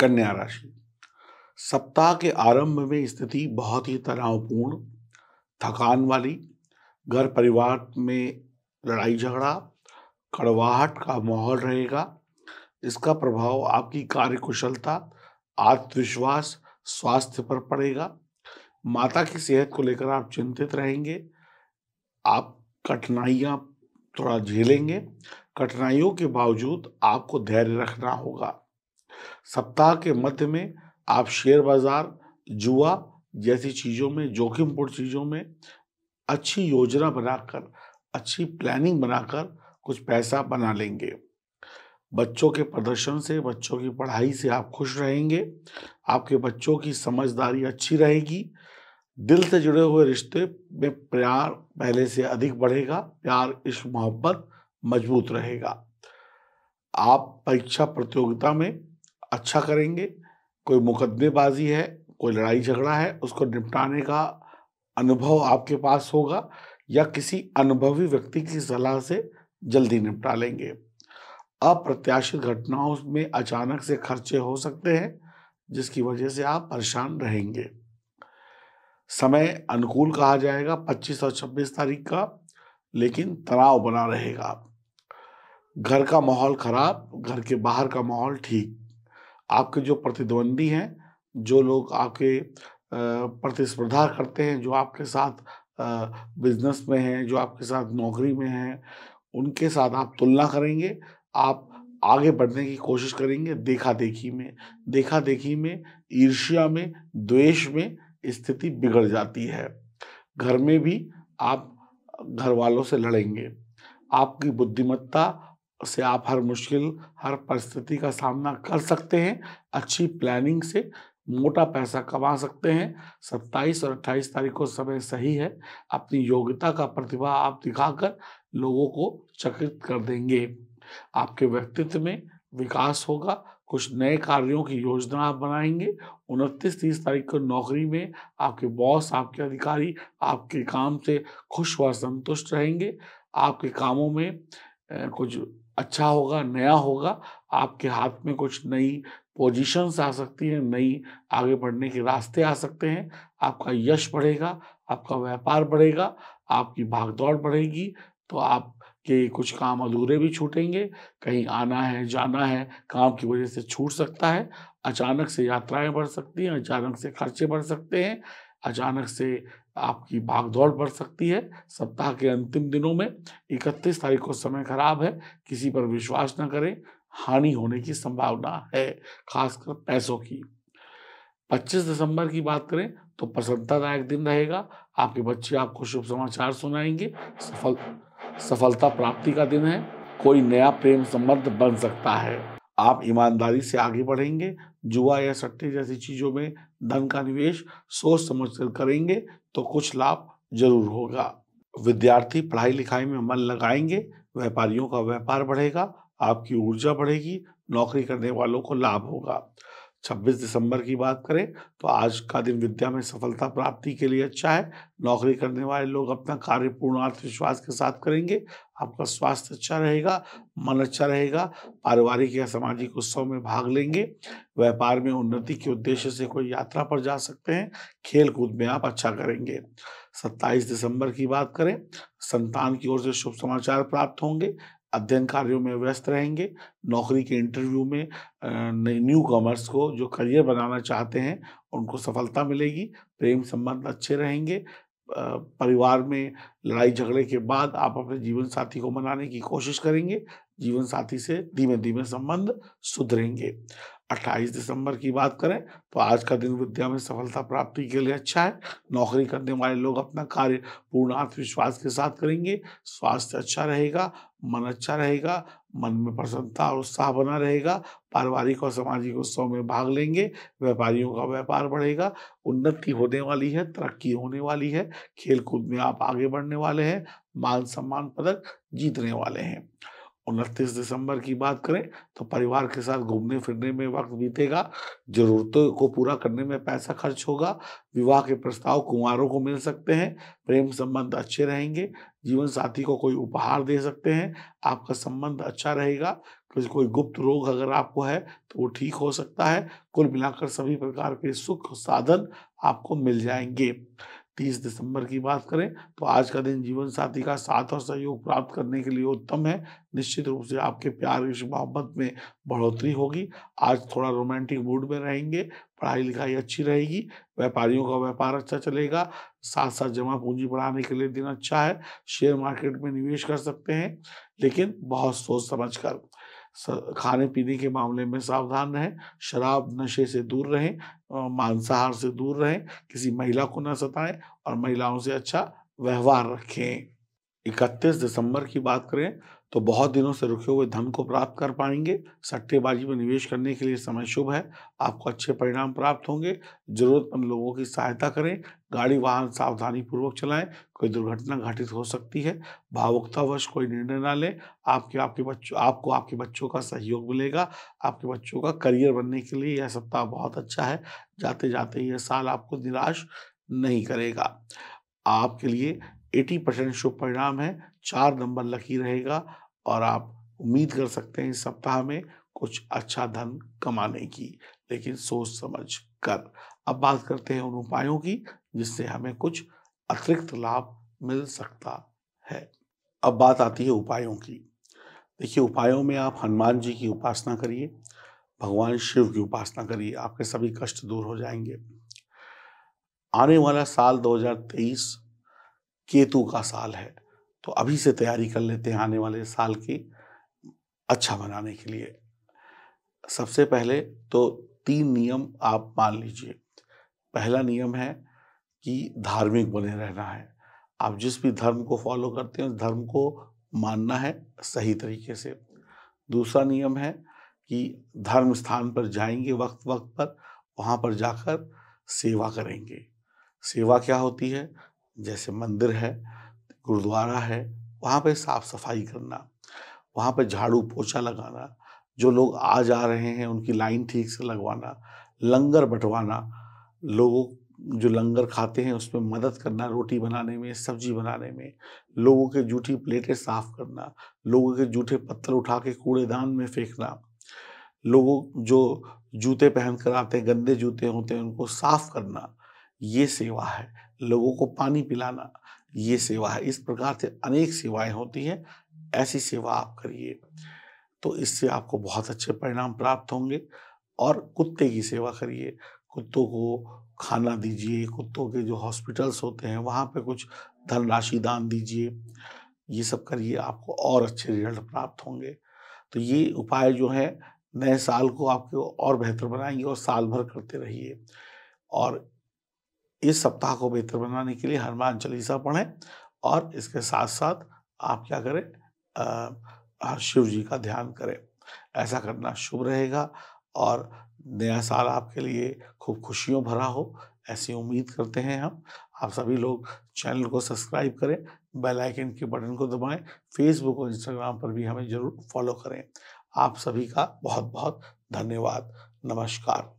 कन्या राशि सप्ताह के आरंभ में स्थिति बहुत ही तनावपूर्ण थकान वाली घर परिवार में लड़ाई झगड़ा कड़वाहट का माहौल रहेगा इसका प्रभाव आपकी कार्यकुशलता आत्मविश्वास स्वास्थ्य पर पड़ेगा माता की सेहत को लेकर आप चिंतित रहेंगे आप कठिनाइयाँ थोड़ा झेलेंगे कठिनाइयों के बावजूद आपको धैर्य रखना होगा सप्ताह के मध्य में आप शेयर बाजार जुआ जैसी चीज़ों में जोखिमपूर्ण चीज़ों में अच्छी योजना बनाकर अच्छी प्लानिंग बनाकर कुछ पैसा बना लेंगे बच्चों के प्रदर्शन से बच्चों की पढ़ाई से आप खुश रहेंगे आपके बच्चों की समझदारी अच्छी रहेगी दिल से जुड़े हुए रिश्ते में प्यार पहले से अधिक बढ़ेगा प्यार इस मोहब्बत मजबूत रहेगा आप परीक्षा प्रतियोगिता में अच्छा करेंगे कोई मुकदमेबाजी है कोई लड़ाई झगड़ा है उसको निपटाने का अनुभव आपके पास होगा या किसी अनुभवी व्यक्ति की सलाह से जल्दी निपटा लेंगे अप्रत्याशित घटनाओं में अचानक से खर्चे हो सकते हैं जिसकी वजह से आप परेशान रहेंगे समय अनुकूल कहा जाएगा 25 और 26 तारीख का लेकिन तनाव बना रहेगा घर का माहौल खराब घर के बाहर का माहौल ठीक आपके जो प्रतिद्वंदी हैं जो लोग आपके प्रतिस्पर्धा करते हैं जो आपके साथ बिजनेस में हैं जो आपके साथ नौकरी में हैं उनके साथ आप तुलना करेंगे आप आगे बढ़ने की कोशिश करेंगे देखा देखी में देखा देखी में ईर्ष्या में द्वेष में स्थिति बिगड़ जाती है घर में भी आप घर वालों से लड़ेंगे आपकी बुद्धिमत्ता से आप हर मुश्किल हर परिस्थिति का सामना कर सकते हैं अच्छी प्लानिंग से मोटा पैसा कमा सकते हैं 27 और 28 तारीख को समय सही है अपनी योग्यता का प्रतिभा आप दिखाकर लोगों को चकित कर देंगे आपके व्यक्तित्व में विकास होगा कुछ नए कार्यों की योजना आप बनाएंगे उनतीस तीस तारीख को नौकरी में आपके बॉस आपके अधिकारी आपके काम से खुश व संतुष्ट रहेंगे आपके कामों में कुछ अच्छा होगा नया होगा आपके हाथ में कुछ नई पोजीशंस आ सकती हैं नई आगे बढ़ने के रास्ते आ सकते हैं आपका यश बढ़ेगा आपका व्यापार बढ़ेगा आपकी भागदौड़ बढ़ेगी तो आप कि कुछ काम अधूरे भी छूटेंगे कहीं आना है जाना है काम की वजह से छूट सकता है अचानक से यात्राएं बढ़ सकती हैं अचानक से खर्चे बढ़ सकते हैं अचानक से आपकी भागदौड़ बढ़ सकती है सप्ताह के अंतिम दिनों में इकतीस तारीख को समय खराब है किसी पर विश्वास न करें हानि होने की संभावना है खासकर पैसों की 25 दिसंबर की बात करें तो प्रसन्नतादायक दिन रहेगा आपके बच्चे आपको शुभ समाचार सुनाएंगे सफल सफलता प्राप्ति का दिन है कोई नया प्रेम संबंध बन सकता है आप ईमानदारी से आगे बढ़ेंगे जुआ या सट्टे जैसी चीज़ों में धन का निवेश सोच समझ कर करेंगे तो कुछ लाभ जरूर होगा विद्यार्थी पढ़ाई लिखाई में मन लगाएंगे व्यापारियों का व्यापार बढ़ेगा आपकी ऊर्जा बढ़ेगी नौकरी करने वालों को लाभ होगा 26 दिसंबर की बात करें तो आज का दिन विद्या में सफलता प्राप्ति के लिए अच्छा है नौकरी करने वाले लोग अपना कार्य पूर्ण आत्मविश्वास के साथ करेंगे आपका स्वास्थ्य अच्छा रहेगा मन अच्छा रहेगा पारिवारिक या सामाजिक उत्सव में भाग लेंगे व्यापार में उन्नति के उद्देश्य से कोई यात्रा पर जा सकते हैं खेल कूद में आप अच्छा करेंगे 27 दिसंबर की बात करें संतान की ओर से शुभ समाचार प्राप्त होंगे अध्ययन कार्यों में व्यस्त रहेंगे नौकरी के इंटरव्यू में न्यू कॉमर्स को जो करियर बनाना चाहते हैं उनको सफलता मिलेगी प्रेम संबंध अच्छे रहेंगे परिवार में लड़ाई झगड़े के बाद आप अपने जीवन साथी को मनाने की कोशिश करेंगे जीवन साथी से धीमे धीमे संबंध सुधरेंगे 28 दिसंबर की बात करें तो आज का दिन विद्या में सफलता प्राप्ति के लिए अच्छा है नौकरी करने वाले लोग अपना कार्य पूर्ण आत्मविश्वास के साथ करेंगे स्वास्थ्य अच्छा रहेगा मन अच्छा रहेगा मन में प्रसन्नता और उत्साह बना रहेगा पारिवारिक और सामाजिक उत्सव में भाग लेंगे व्यापारियों का व्यापार बढ़ेगा उन्नति होने वाली है तरक्की होने वाली है खेलकूद में आप आगे बढ़ने वाले हैं मान सम्मान पदक जीतने वाले हैं उनतीस दिसंबर की बात करें तो परिवार के साथ घूमने फिरने में वक्त बीतेगा जरूरतों को पूरा करने में पैसा खर्च होगा विवाह के प्रस्ताव कुमारों को मिल सकते हैं प्रेम संबंध अच्छे रहेंगे जीवन साथी को कोई उपहार दे सकते हैं आपका संबंध अच्छा रहेगा कुछ कोई गुप्त रोग अगर आपको है तो वो ठीक हो सकता है कुल मिलाकर सभी प्रकार के सुख साधन आपको मिल जाएंगे तीस दिसंबर की बात करें तो आज का दिन जीवन साथी का साथ और सहयोग प्राप्त करने के लिए उत्तम है निश्चित रूप से आपके प्यार विश्व मोहब्बत में बढ़ोतरी होगी आज थोड़ा रोमांटिक मूड में रहेंगे पढ़ाई लिखाई अच्छी रहेगी व्यापारियों का व्यापार अच्छा चलेगा साथ साथ जमा पूंजी बढ़ाने के लिए दिन अच्छा है शेयर मार्केट में निवेश कर सकते हैं लेकिन बहुत सोच समझ कर खाने पीने के मामले में सावधान रहें शराब नशे से दूर रहें मांसाहार से दूर रहें किसी महिला को न सताएं और महिलाओं से अच्छा व्यवहार रखें इकतीस दिसंबर की बात करें तो बहुत दिनों से रुके हुए धन को प्राप्त कर पाएंगे सट्टेबाजी में निवेश करने के लिए समय शुभ है आपको अच्छे परिणाम प्राप्त होंगे जरूरतमंद लोगों की सहायता करें गाड़ी वाहन सावधानी पूर्वक चलाएं कोई दुर्घटना घटित हो सकती है भावुकतावश कोई निर्णय ना लें आपके आपके बच्चों आपको आपके बच्चों का सहयोग मिलेगा आपके बच्चों का करियर बनने के लिए यह सप्ताह बहुत अच्छा है जाते जाते यह साल आपको निराश नहीं करेगा आपके लिए 80 परसेंट शुभ परिणाम है चार नंबर लकी रहेगा और आप उम्मीद कर सकते हैं इस सप्ताह में कुछ अच्छा धन कमाने की लेकिन सोच समझ कर अब बात करते हैं उन उपायों की जिससे हमें कुछ अतिरिक्त लाभ मिल सकता है अब बात आती है उपायों की देखिए उपायों में आप हनुमान जी की उपासना करिए भगवान शिव की उपासना करिए आपके सभी कष्ट दूर हो जाएंगे आने वाला साल केतु का साल है तो अभी से तैयारी कर लेते हैं आने वाले साल की अच्छा बनाने के लिए सबसे पहले तो तीन नियम आप मान लीजिए पहला नियम है कि धार्मिक बने रहना है आप जिस भी धर्म को फॉलो करते हैं उस धर्म को मानना है सही तरीके से दूसरा नियम है कि धर्म स्थान पर जाएंगे वक्त वक्त पर वहाँ पर जाकर सेवा करेंगे सेवा क्या होती है जैसे मंदिर है गुरुद्वारा है वहाँ पे साफ सफाई करना वहाँ पे झाड़ू पोछा लगाना जो लोग आ जा रहे हैं उनकी लाइन ठीक से लगवाना लंगर बंटवाना लोगों जो लंगर खाते हैं उसमें मदद करना रोटी बनाने में सब्जी बनाने में लोगों के जूठी प्लेटें साफ करना लोगों के जूठे पत्थर उठा के कूड़ेदान में फेंकना लोगों जो जूते पहन कर आते हैं गंदे जूते होते हैं उनको साफ करना ये सेवा है लोगों को पानी पिलाना ये सेवा है इस प्रकार से अनेक सेवाएं होती हैं ऐसी सेवा आप करिए तो इससे आपको बहुत अच्छे परिणाम प्राप्त होंगे और कुत्ते की सेवा करिए कुत्तों को खाना दीजिए कुत्तों के जो हॉस्पिटल्स होते हैं वहाँ पे कुछ धनराशि दान दीजिए ये सब करिए आपको और अच्छे रिजल्ट प्राप्त होंगे तो ये उपाय जो है नए साल को आपके और बेहतर बनाएंगे और साल भर करते रहिए और इस सप्ताह को बेहतर बनाने के लिए हनुमान चालीसा पढ़ें और इसके साथ साथ आप क्या करें आ, शिव जी का ध्यान करें ऐसा करना शुभ रहेगा और नया साल आपके लिए खूब खुशियों भरा हो ऐसी उम्मीद करते हैं हम आप सभी लोग चैनल को सब्सक्राइब करें बेल आइकन के बटन को दबाएं फेसबुक और इंस्टाग्राम पर भी हमें ज़रूर फॉलो करें आप सभी का बहुत बहुत धन्यवाद नमस्कार